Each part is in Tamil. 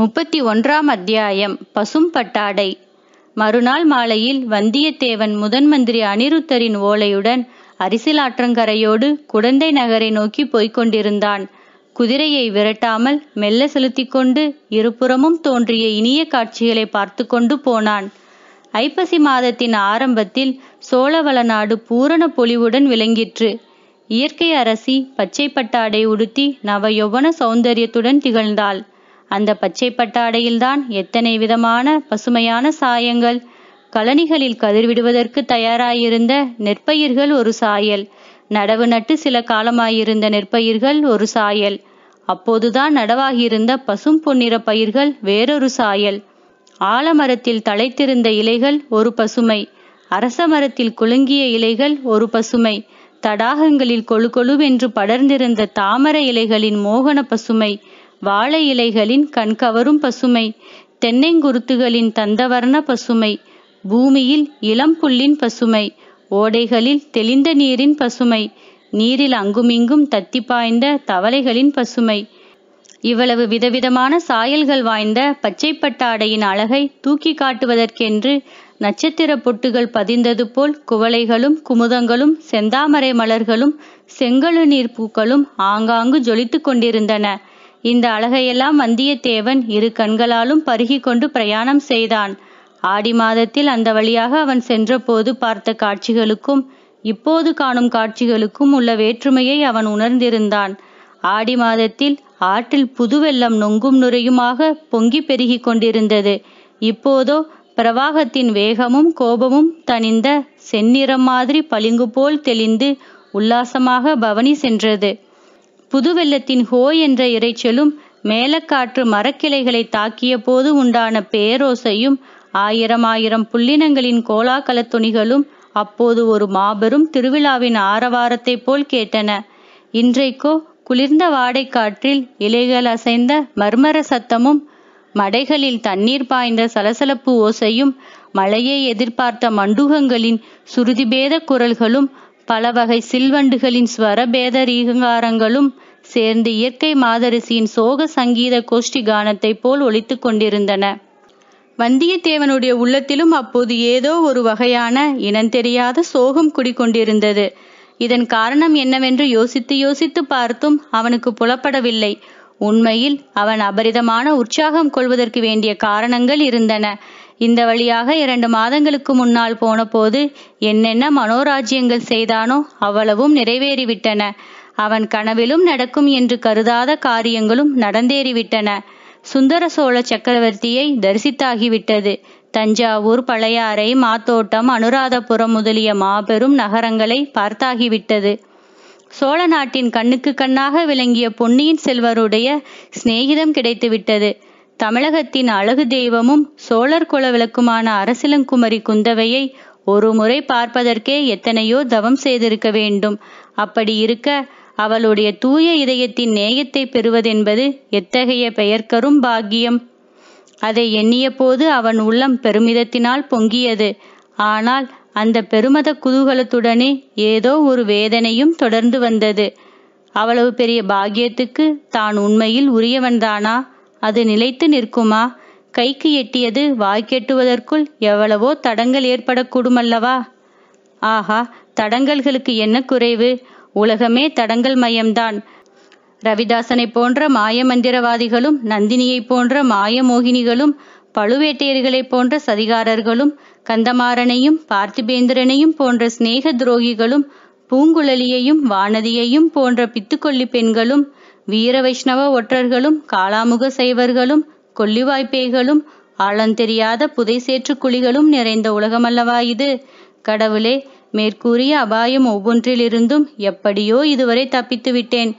முப்பத்தி ஒன்றாம் அத்தியாயம் பசும் பட்டாடை மறுநாள் மாலையில் வந்தியத்தேவன் முதன் மந்திரி அனிருத்தரின் ஓலையுடன் அரிசிலாற்றங்கரையோடு குடந்தை நகரை நோக்கி போய்க் கொண்டிருந்தான் குதிரையை விரட்டாமல் மெல்ல செலுத்தி கொண்டு இருபுறமும் தோன்றிய இனிய காட்சிகளை பார்த்து கொண்டு போனான் ஐப்பசி மாதத்தின் ஆரம்பத்தில் சோழவள நாடு பூரண பொலிவுடன் விளங்கிற்று இயற்கை அரசி பச்சை பட்டாடை உடுத்தி நவயொவன சௌந்தரியத்துடன் திகழ்ந்தாள் அந்த பச்சை பட்டாடையில்தான் எத்தனை விதமான பசுமையான சாயங்கள் கலனிகளில் கதிர்விடுவதற்கு தயாராயிருந்த நெற்பயிர்கள் ஒரு சாயல் நடவு நட்டு சில காலமாயிருந்த நெற்பயிர்கள் ஒரு சாயல் அப்போதுதான் நடவாகியிருந்த பசும் பொன்னிற பயிர்கள் வேறொரு சாயல் ஆலமரத்தில் தழைத்திருந்த இலைகள் ஒரு பசுமை அரச மரத்தில் குலுங்கிய இலைகள் ஒரு பசுமை தடாகங்களில் கொழு கொழுவென்று படர்ந்திருந்த தாமர இலைகளின் மோகன பசுமை வாழை இலைகளின் கண்கவரும் பசுமை தென்னைங்குருத்துகளின் தந்தவர்ண பசுமை பூமியில் இளம் புல்லின் பசுமை ஓடைகளில் தெளிந்த நீரின் பசுமை நீரில் அங்குமிங்கும் தத்தி பாய்ந்த தவளைகளின் பசுமை இவ்வளவு விதவிதமான சாயல்கள் வாய்ந்த பச்சைப்பட்டாடையின் அழகை தூக்கி காட்டுவதற்கென்று நட்சத்திர பொட்டுகள் பதிந்தது போல் குவளைகளும் குமுதங்களும் செந்தாமரை மலர்களும் செங்கழு நீர் பூக்களும் ஆங்காங்கு ஜொலித்து கொண்டிருந்தன இந்த அழகையெல்லாம் வந்தியத்தேவன் இரு கண்களாலும் பருகிக்கொண்டு பிரயாணம் செய்தான் ஆடி மாதத்தில் அந்த வழியாக அவன் சென்றபோது பார்த்த காட்சிகளுக்கும் இப்போது காணும் காட்சிகளுக்கும் உள்ள வேற்றுமையை அவன் உணர்ந்திருந்தான் ஆடி மாதத்தில் ஆற்றில் புதுவெல்லம் நொங்கும் நுரையுமாக பொங்கி பெருகி கொண்டிருந்தது இப்போதோ பிரவாகத்தின் வேகமும் கோபமும் தனிந்த செந்நிறம் மாதிரி பளிங்கு போல் தெளிந்து உல்லாசமாக பவனி சென்றது புதுவெள்ளத்தின் ஹோ என்ற இறைச்சலும் மேலக்காற்று மரக்கிளைகளை தாக்கிய போது உண்டான பேரோசையும் ஆயிரம் ஆயிரம் புள்ளினங்களின் கோலாகல துணிகளும் அப்போது ஒரு மாபெரும் திருவிழாவின் ஆரவாரத்தைப் போல் கேட்டன இன்றைக்கோ குளிர்ந்த வாடைக்காற்றில் இலைகள் அசைந்த மர்மர சத்தமும் மடைகளில் தண்ணீர் பாய்ந்த சலசலப்பு ஓசையும் மழையை எதிர்பார்த்த மண்டுகங்களின் சுருதிபேத குரல்களும் பல வகை சில்வண்டுகளின் ஸ்வர பேத ரீகங்காரங்களும் சேர்ந்து இயற்கை மாதரசியின் சோக சங்கீத கோஷ்டி கானத்தைப் போல் ஒழித்துக் கொண்டிருந்தன வந்தியத்தேவனுடைய உள்ளத்திலும் அப்போது ஏதோ ஒரு வகையான இனந்தெரியாத சோகம் குடிக்கொண்டிருந்தது இதன் காரணம் என்னவென்று யோசித்து யோசித்து பார்த்தும் அவனுக்கு புலப்படவில்லை உண்மையில் அவன் அபரிதமான உற்சாகம் கொள்வதற்கு வேண்டிய காரணங்கள் இருந்தன இந்த வழியாக இரண்டு மாதங்களுக்கு முன்னால் போனபோது என்னென்ன மனோராஜ்யங்கள் செய்தானோ அவ்வளவும் நிறைவேறிவிட்டன அவன் கனவிலும் நடக்கும் என்று கருதாத காரியங்களும் நடந்தேறிவிட்டன சுந்தர சோழ சக்கரவர்த்தியை தரிசித்தாகிவிட்டது தஞ்சாவூர் பழையாறை மாத்தோட்டம் அனுராதபுரம் முதலிய மாபெரும் நகரங்களை பார்த்தாகிவிட்டது சோழ நாட்டின் கண்ணுக்கு கண்ணாக விளங்கிய பொன்னியின் செல்வருடைய சிநேகிதம் கிடைத்துவிட்டது தமிழகத்தின் அழகு தெய்வமும் சோழர் குல விளக்குமான அரசிலங்குமரி குந்தவையை ஒரு முறை பார்ப்பதற்கே எத்தனையோ தவம் செய்திருக்க வேண்டும் அப்படி இருக்க அவளுடைய தூய இதயத்தின் நேயத்தை பெறுவதென்பது எத்தகைய பெயர்க்கரும் பாக்கியம் அதை எண்ணிய போது அவன் உள்ளம் பெருமிதத்தினால் பொங்கியது ஆனால் அந்த பெருமத குதூகலத்துடனே ஏதோ ஒரு வேதனையும் தொடர்ந்து வந்தது அவ்வளவு பெரிய பாக்கியத்துக்கு தான் உண்மையில் உரியவன்தானா அது நிலைத்து நிற்குமா கைக்கு எட்டியது வாய் கெட்டுவதற்குள் எவ்வளவோ தடங்கள் அல்லவா ஆஹா தடங்கல்களுக்கு என்ன குறைவு உலகமே தடங்கள் மயம்தான் ரவிதாசனை போன்ற மாயமந்திரவாதிகளும் நந்தினியை போன்ற மாயமோகினிகளும் பழுவேட்டையர்களைப் போன்ற சதிகாரர்களும் கந்தமாறனையும் பார்த்திபேந்திரனையும் போன்ற சிநேக துரோகிகளும் பூங்குழலியையும் வானதியையும் போன்ற பித்துக்கொல்லி பெண்களும் வீர வைஷ்ணவ ஒற்றர்களும் காலாமுக சைவர்களும் கொல்லிவாய்ப்பேய்களும் ஆழந்தெரியாத புதை சேற்று குழிகளும் நிறைந்த உலகமல்லவா இது கடவுளே மேற்கூறிய அபாயம் ஒவ்வொன்றிலிருந்தும் எப்படியோ இதுவரை தப்பித்து விட்டேன்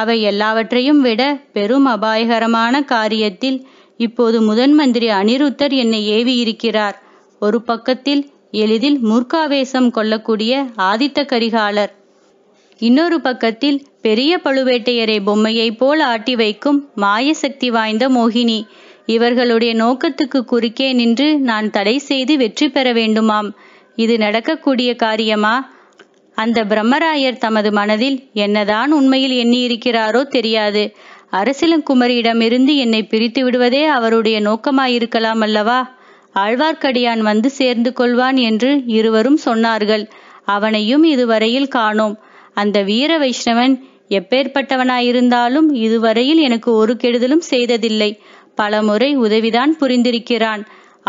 அவை எல்லாவற்றையும் விட பெரும் அபாயகரமான காரியத்தில் இப்போது முதன் மந்திரி அனிருத்தர் என்னை ஏவி இருக்கிறார் ஒரு பக்கத்தில் எளிதில் மூர்க்காவேசம் கொள்ளக்கூடிய ஆதித்த கரிகாலர் இன்னொரு பக்கத்தில் பெரிய பழுவேட்டையரை பொம்மையைப் போல் ஆட்டி வைக்கும் மாயசக்தி வாய்ந்த மோகினி இவர்களுடைய நோக்கத்துக்கு குறுக்கே நின்று நான் தடை செய்து வெற்றி பெற வேண்டுமாம் இது நடக்கக்கூடிய காரியமா அந்த பிரம்மராயர் தமது மனதில் என்னதான் உண்மையில் எண்ணியிருக்கிறாரோ தெரியாது அரசிலங்குமரியிடமிருந்து என்னை பிரித்து விடுவதே அவருடைய நோக்கமாயிருக்கலாம் அல்லவா ஆழ்வார்க்கடியான் வந்து சேர்ந்து கொள்வான் என்று இருவரும் சொன்னார்கள் அவனையும் இதுவரையில் காணோம் அந்த வீர வைஷ்ணவன் எப்பேற்பட்டவனாயிருந்தாலும் இதுவரையில் எனக்கு ஒரு கெடுதலும் செய்ததில்லை பலமுறை உதவிதான் புரிந்திருக்கிறான்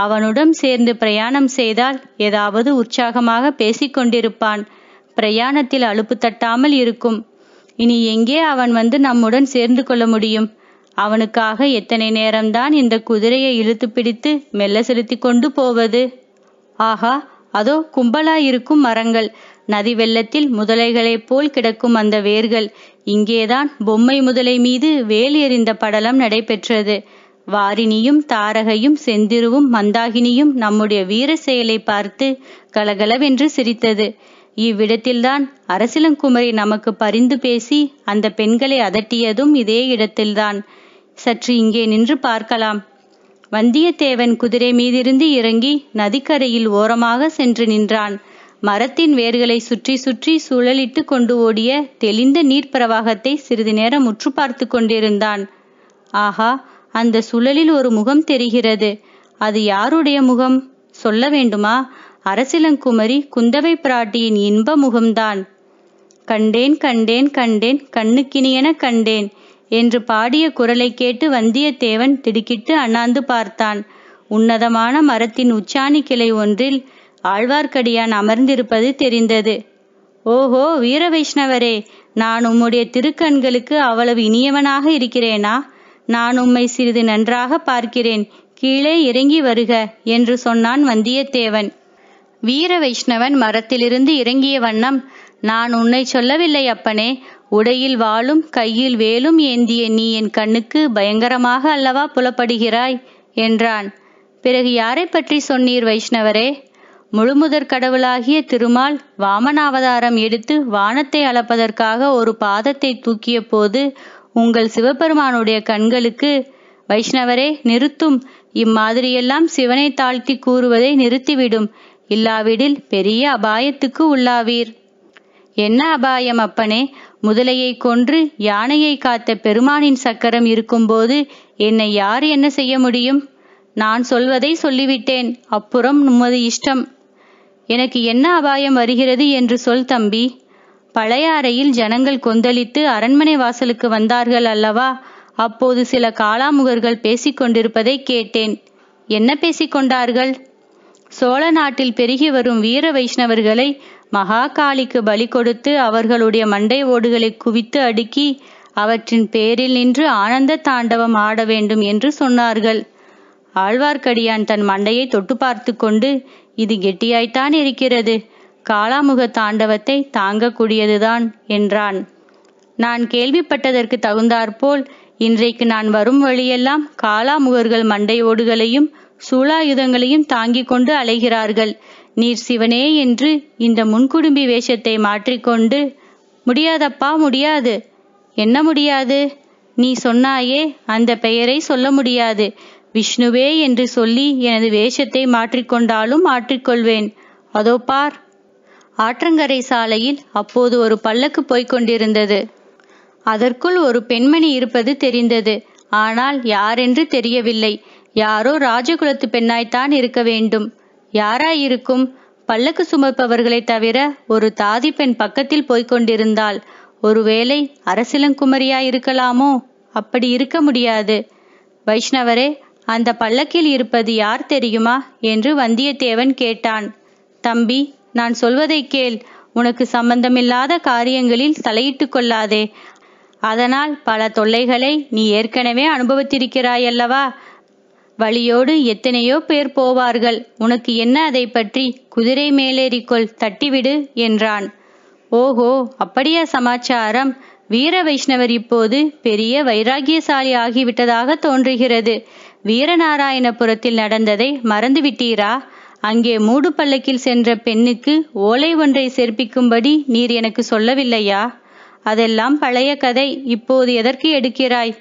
அவனுடன் சேர்ந்து பிரயாணம் செய்தால் ஏதாவது உற்சாகமாக பேசிக்கொண்டிருப்பான் பிரயாணத்தில் அலுப்பு தட்டாமல் இருக்கும் இனி எங்கே அவன் வந்து நம்முடன் சேர்ந்து கொள்ள முடியும் அவனுக்காக எத்தனை நேரம்தான் இந்த குதிரையை இழுத்து பிடித்து மெல்ல செலுத்தி கொண்டு போவது ஆகா அதோ கும்பலாயிருக்கும் மரங்கள் நதி வெள்ளத்தில் முதலைகளைப் போல் கிடக்கும் அந்த வேர்கள் இங்கேதான் பொம்மை முதலை மீது வேல் எறிந்த படலம் நடைபெற்றது வாரினியும் தாரகையும் செந்திருவும் மந்தாகினியும் நம்முடைய வீர செயலை பார்த்து கலகலவென்று சிரித்தது இவ்விடத்தில்தான் அரசிலங்குமரி நமக்கு பரிந்து பேசி அந்த பெண்களை அதட்டியதும் இதே இடத்தில்தான் சற்று இங்கே நின்று பார்க்கலாம் வந்தியத்தேவன் குதிரை மீதிருந்து இறங்கி நதிக்கரையில் ஓரமாக சென்று நின்றான் மரத்தின் வேர்களை சுற்றி சுற்றி சுழலிட்டு கொண்டு ஓடிய தெளிந்த நீர் பிரவாகத்தை சிறிது நேரம் முற்று பார்த்து கொண்டிருந்தான் ஆஹா அந்த சுழலில் ஒரு முகம் தெரிகிறது அது யாருடைய முகம் சொல்ல வேண்டுமா அரசிலங்குமரி குந்தவை பிராட்டியின் இன்ப முகம்தான் கண்டேன் கண்டேன் கண்டேன் கண்ணுக்கினியென கண்டேன் என்று பாடிய குரலை கேட்டு வந்தியத்தேவன் திடுக்கிட்டு அண்ணாந்து பார்த்தான் உன்னதமான மரத்தின் உச்சாணி கிளை ஒன்றில் ஆழ்வார்க்கடியான் அமர்ந்திருப்பது தெரிந்தது ஓஹோ வீர வைஷ்ணவரே நான் உம்முடைய திருக்கண்களுக்கு அவ்வளவு இனியவனாக இருக்கிறேனா நான் உம்மை சிறிது நன்றாக பார்க்கிறேன் கீழே இறங்கி வருக என்று சொன்னான் வந்தியத்தேவன் வீர வைஷ்ணவன் மரத்திலிருந்து இறங்கிய வண்ணம் நான் உன்னை சொல்லவில்லை அப்பனே உடையில் வாளும் கையில் வேலும் ஏந்திய நீ என் கண்ணுக்கு பயங்கரமாக அல்லவா புலப்படுகிறாய் என்றான் பிறகு யாரை பற்றி சொன்னீர் வைஷ்ணவரே முழுமுதற் கடவுளாகிய திருமால் வாமனாவதாரம் எடுத்து வானத்தை அளப்பதற்காக ஒரு பாதத்தை தூக்கிய போது உங்கள் சிவபெருமானுடைய கண்களுக்கு வைஷ்ணவரே நிறுத்தும் இம்மாதிரியெல்லாம் சிவனை தாழ்த்தி கூறுவதை நிறுத்திவிடும் இல்லாவிடில் பெரிய அபாயத்துக்கு உள்ளாவீர் என்ன அபாயம் அப்பனே முதலையை கொன்று யானையை காத்த பெருமானின் சக்கரம் இருக்கும்போது என்னை யார் என்ன செய்ய முடியும் நான் சொல்வதை சொல்லிவிட்டேன் அப்புறம் நமது இஷ்டம் எனக்கு என்ன அபாயம் வருகிறது என்று சொல் தம்பி பழைய அறையில் ஜனங்கள் கொந்தளித்து அரண்மனை வாசலுக்கு வந்தார்கள் அல்லவா அப்போது சில பேசிக் பேசிக்கொண்டிருப்பதை கேட்டேன் என்ன பேசிக்கொண்டார்கள் சோழ நாட்டில் பெருகி வரும் வீர வைஷ்ணவர்களை மகாகாளிக்கு பலி கொடுத்து அவர்களுடைய மண்டை ஓடுகளை குவித்து அடுக்கி அவற்றின் பேரில் நின்று ஆனந்த தாண்டவம் ஆட வேண்டும் என்று சொன்னார்கள் ஆழ்வார்க்கடியான் தன் மண்டையை தொட்டு பார்த்து கொண்டு இது கெட்டியாய்த்தான் இருக்கிறது காளாமுக தாண்டவத்தை தாங்கக்கூடியதுதான் என்றான் நான் கேள்விப்பட்டதற்கு தகுந்தாற்போல் இன்றைக்கு நான் வரும் வழியெல்லாம் காளாமுகர்கள் மண்டை ஓடுகளையும் சூளாயுதங்களையும் தாங்கிக் கொண்டு அலைகிறார்கள் நீர் சிவனே என்று இந்த முன்குடும்பி வேஷத்தை மாற்றிக்கொண்டு முடியாதப்பா முடியாது என்ன முடியாது நீ சொன்னாயே அந்த பெயரை சொல்ல முடியாது விஷ்ணுவே என்று சொல்லி எனது வேஷத்தை மாற்றிக்கொண்டாலும் மாற்றிக்கொள்வேன் அதோ பார் ஆற்றங்கரை சாலையில் அப்போது ஒரு பல்லக்கு போய்க்கொண்டிருந்தது அதற்குள் ஒரு பெண்மணி இருப்பது தெரிந்தது ஆனால் யாரென்று தெரியவில்லை யாரோ ராஜகுலத்து பெண்ணாய்த்தான் இருக்க வேண்டும் யாராயிருக்கும் பல்லக்கு சுமப்பவர்களை தவிர ஒரு தாதி பெண் பக்கத்தில் போய்க்கொண்டிருந்தாள் ஒருவேளை அரசிலங்குமரியாயிருக்கலாமோ அப்படி இருக்க முடியாது வைஷ்ணவரே அந்த பல்லக்கில் இருப்பது யார் தெரியுமா என்று வந்தியத்தேவன் கேட்டான் தம்பி நான் சொல்வதை கேள் உனக்கு சம்பந்தமில்லாத காரியங்களில் தலையிட்டு கொள்ளாதே அதனால் பல தொல்லைகளை நீ ஏற்கனவே அனுபவித்திருக்கிறாயல்லவா வழியோடு எத்தனையோ பேர் போவார்கள் உனக்கு என்ன அதை பற்றி குதிரை மேலேறிக்கொள் தட்டிவிடு என்றான் ஓஹோ அப்படியா சமாச்சாரம் வீர வைஷ்ணவர் இப்போது பெரிய வைராகியசாலி ஆகிவிட்டதாக தோன்றுகிறது வீரநாராயணபுரத்தில் நடந்ததை மறந்துவிட்டீரா அங்கே மூடு பல்லக்கில் சென்ற பெண்ணுக்கு ஓலை ஒன்றை சேர்ப்பிக்கும்படி நீர் எனக்கு சொல்லவில்லையா அதெல்லாம் பழைய கதை இப்போது எதற்கு எடுக்கிறாய்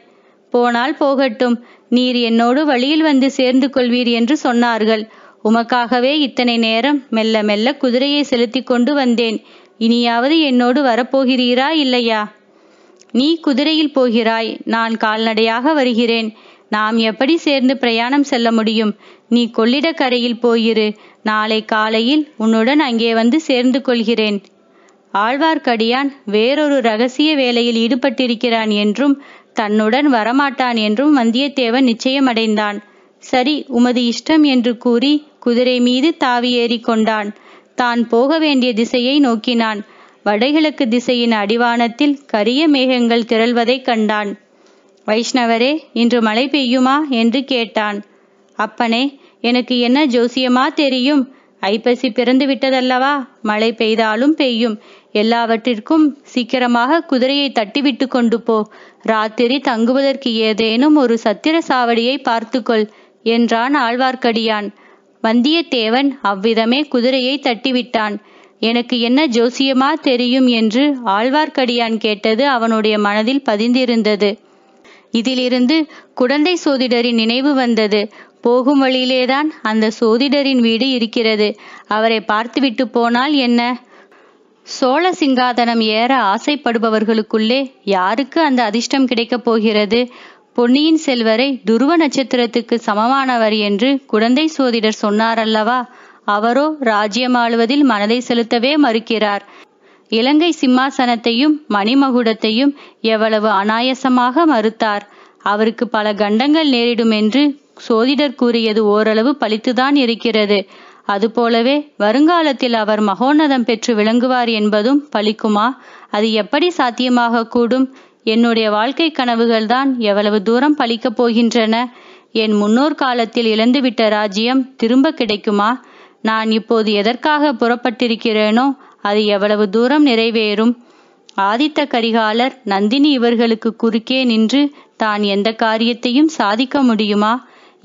போனால் போகட்டும் நீர் என்னோடு வழியில் வந்து சேர்ந்து கொள்வீர் என்று சொன்னார்கள் உமக்காகவே இத்தனை நேரம் மெல்ல மெல்ல குதிரையை செலுத்தி கொண்டு வந்தேன் இனியாவது என்னோடு வரப்போகிறீரா இல்லையா நீ குதிரையில் போகிறாய் நான் கால்நடையாக வருகிறேன் நாம் எப்படி சேர்ந்து பிரயாணம் செல்ல முடியும் நீ கொள்ளிடக்கரையில் போயிரு நாளை காலையில் உன்னுடன் அங்கே வந்து சேர்ந்து கொள்கிறேன் ஆழ்வார்க்கடியான் வேறொரு ரகசிய வேலையில் ஈடுபட்டிருக்கிறான் என்றும் தன்னுடன் வரமாட்டான் என்றும் வந்தியத்தேவன் நிச்சயமடைந்தான் சரி உமது இஷ்டம் என்று கூறி குதிரை மீது தாவி ஏறிக்கொண்டான் தான் போக வேண்டிய திசையை நோக்கினான் வடகிழக்கு திசையின் அடிவானத்தில் கரிய மேகங்கள் திரள்வதைக் கண்டான் வைஷ்ணவரே இன்று மழை பெய்யுமா என்று கேட்டான் அப்பனே எனக்கு என்ன ஜோசியமா தெரியும் ஐப்பசி பிறந்து விட்டதல்லவா மழை பெய்தாலும் பெய்யும் எல்லாவற்றிற்கும் சீக்கிரமாக குதிரையை தட்டிவிட்டு கொண்டு போ ராத்திரி தங்குவதற்கு ஏதேனும் ஒரு சத்திர சாவடியை பார்த்துக்கொள் என்றான் ஆழ்வார்க்கடியான் வந்தியத்தேவன் அவ்விதமே குதிரையை தட்டிவிட்டான் எனக்கு என்ன ஜோசியமா தெரியும் என்று ஆழ்வார்க்கடியான் கேட்டது அவனுடைய மனதில் பதிந்திருந்தது இதிலிருந்து குழந்தை சோதிடரின் நினைவு வந்தது போகும் வழியிலேதான் அந்த சோதிடரின் வீடு இருக்கிறது அவரை பார்த்துவிட்டு போனால் என்ன சோழ சிங்காதனம் ஏற ஆசைப்படுபவர்களுக்குள்ளே யாருக்கு அந்த அதிர்ஷ்டம் கிடைக்கப் போகிறது பொன்னியின் செல்வரை துருவ நட்சத்திரத்துக்கு சமமானவர் என்று குழந்தை சோதிடர் சொன்னாரல்லவா அவரோ ராஜ்யம் ஆளுவதில் மனதை செலுத்தவே மறுக்கிறார் இலங்கை சிம்மாசனத்தையும் மணிமகுடத்தையும் எவ்வளவு அனாயசமாக மறுத்தார் அவருக்கு பல கண்டங்கள் நேரிடும் என்று சோதிடர் கூறியது ஓரளவு பழித்துதான் இருக்கிறது அதுபோலவே வருங்காலத்தில் அவர் மகோன்னதம் பெற்று விளங்குவார் என்பதும் பழிக்குமா அது எப்படி சாத்தியமாக கூடும் என்னுடைய வாழ்க்கை கனவுகள் தான் எவ்வளவு தூரம் பழிக்கப் போகின்றன என் முன்னோர் காலத்தில் இழந்துவிட்ட ராஜ்யம் திரும்ப கிடைக்குமா நான் இப்போது எதற்காக புறப்பட்டிருக்கிறேனோ அது எவ்வளவு தூரம் நிறைவேறும் ஆதித்த கரிகாலர் நந்தினி இவர்களுக்கு குறுக்கே நின்று தான் எந்த காரியத்தையும் சாதிக்க முடியுமா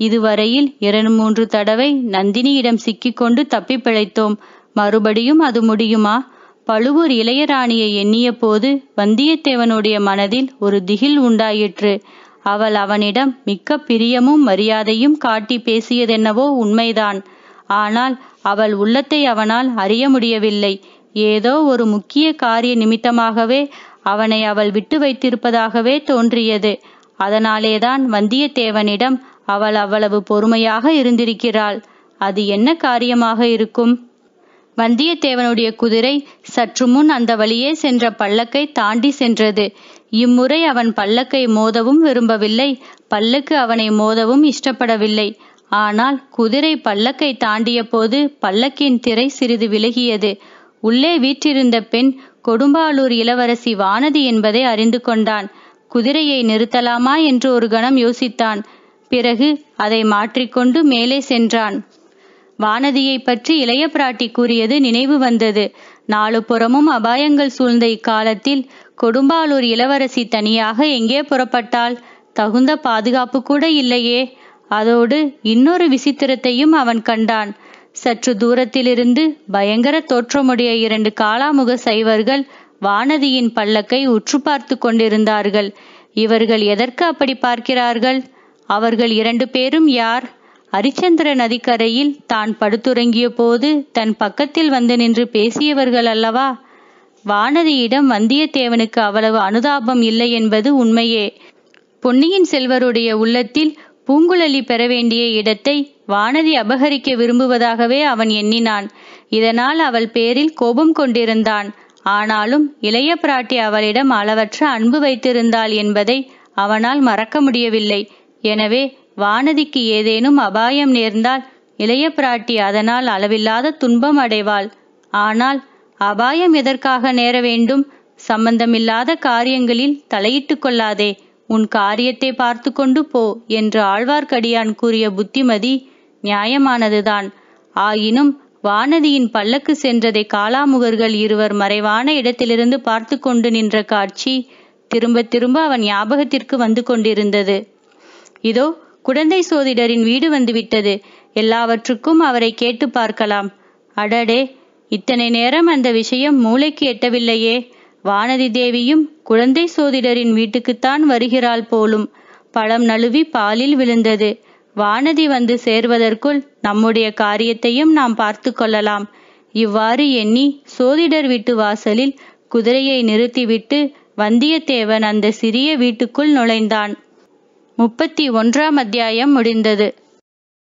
இதுவரையில் இரண்டு மூன்று தடவை நந்தினியிடம் சிக்கிக்கொண்டு தப்பி பிழைத்தோம் மறுபடியும் அது முடியுமா பழுவூர் இளையராணியை எண்ணிய போது வந்தியத்தேவனுடைய மனதில் ஒரு திகில் உண்டாயிற்று அவள் அவனிடம் மிக்க பிரியமும் மரியாதையும் காட்டி பேசியதென்னவோ உண்மைதான் ஆனால் அவள் உள்ளத்தை அவனால் அறிய முடியவில்லை ஏதோ ஒரு முக்கிய காரிய நிமித்தமாகவே அவனை அவள் விட்டு வைத்திருப்பதாகவே தோன்றியது அதனாலேதான் வந்தியத்தேவனிடம் அவள் அவ்வளவு பொறுமையாக இருந்திருக்கிறாள் அது என்ன காரியமாக இருக்கும் வந்தியத்தேவனுடைய குதிரை சற்று முன் அந்த வழியே சென்ற பல்லக்கை தாண்டி சென்றது இம்முறை அவன் பல்லக்கை மோதவும் விரும்பவில்லை பல்லுக்கு அவனை மோதவும் இஷ்டப்படவில்லை ஆனால் குதிரை பல்லக்கை தாண்டிய போது பல்லக்கின் திரை சிறிது விலகியது உள்ளே வீற்றிருந்த பெண் கொடும்பாளூர் இளவரசி வானதி என்பதை அறிந்து கொண்டான் குதிரையை நிறுத்தலாமா என்று ஒரு கணம் யோசித்தான் பிறகு அதை மாற்றிக்கொண்டு மேலே சென்றான் வானதியை பற்றி இளைய பிராட்டி கூறியது நினைவு வந்தது நாலு புறமும் அபாயங்கள் சூழ்ந்த இக்காலத்தில் கொடும்பாலூர் இளவரசி தனியாக எங்கே புறப்பட்டால் தகுந்த பாதுகாப்பு கூட இல்லையே அதோடு இன்னொரு விசித்திரத்தையும் அவன் கண்டான் சற்று தூரத்திலிருந்து பயங்கர தோற்றமுடைய இரண்டு காலாமுக சைவர்கள் வானதியின் பல்லக்கை உற்று பார்த்து கொண்டிருந்தார்கள் இவர்கள் எதற்கு அப்படி பார்க்கிறார்கள் அவர்கள் இரண்டு பேரும் யார் அரிச்சந்திர நதிக்கரையில் தான் படுத்துறங்கிய போது தன் பக்கத்தில் வந்து நின்று பேசியவர்கள் அல்லவா வானதியிடம் வந்தியத்தேவனுக்கு அவ்வளவு அனுதாபம் இல்லை என்பது உண்மையே பொன்னியின் செல்வருடைய உள்ளத்தில் பூங்குழலி பெற வேண்டிய இடத்தை வானதி அபகரிக்க விரும்புவதாகவே அவன் எண்ணினான் இதனால் அவள் பேரில் கோபம் கொண்டிருந்தான் ஆனாலும் இளைய பிராட்டி அவளிடம் அளவற்ற அன்பு வைத்திருந்தாள் என்பதை அவனால் மறக்க முடியவில்லை எனவே வானதிக்கு ஏதேனும் அபாயம் நேர்ந்தால் இளைய பிராட்டி அதனால் அளவில்லாத துன்பம் அடைவாள் ஆனால் அபாயம் எதற்காக நேர வேண்டும் சம்பந்தமில்லாத காரியங்களில் தலையிட்டு கொள்ளாதே உன் காரியத்தை பார்த்து கொண்டு போ என்று ஆழ்வார்க்கடியான் கூறிய புத்திமதி நியாயமானதுதான் ஆயினும் வானதியின் பல்லக்கு சென்றதை காலாமுகர்கள் இருவர் மறைவான இடத்திலிருந்து பார்த்து கொண்டு நின்ற காட்சி திரும்ப திரும்ப அவன் ஞாபகத்திற்கு வந்து கொண்டிருந்தது இதோ குடந்தை சோதிடரின் வீடு வந்துவிட்டது எல்லாவற்றுக்கும் அவரை கேட்டு பார்க்கலாம் அடடே இத்தனை நேரம் அந்த விஷயம் மூளைக்கு எட்டவில்லையே வானதி தேவியும் குழந்தை சோதிடரின் வீட்டுக்குத்தான் வருகிறாள் போலும் பழம் நழுவி பாலில் விழுந்தது வானதி வந்து சேர்வதற்குள் நம்முடைய காரியத்தையும் நாம் பார்த்து கொள்ளலாம் இவ்வாறு எண்ணி சோதிடர் வீட்டு வாசலில் குதிரையை நிறுத்திவிட்டு வந்தியத்தேவன் அந்த சிறிய வீட்டுக்குள் நுழைந்தான் முப்பத்தி ஒன்றாம் அத்தியாயம் முடிந்தது